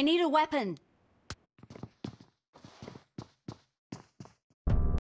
I need a weapon.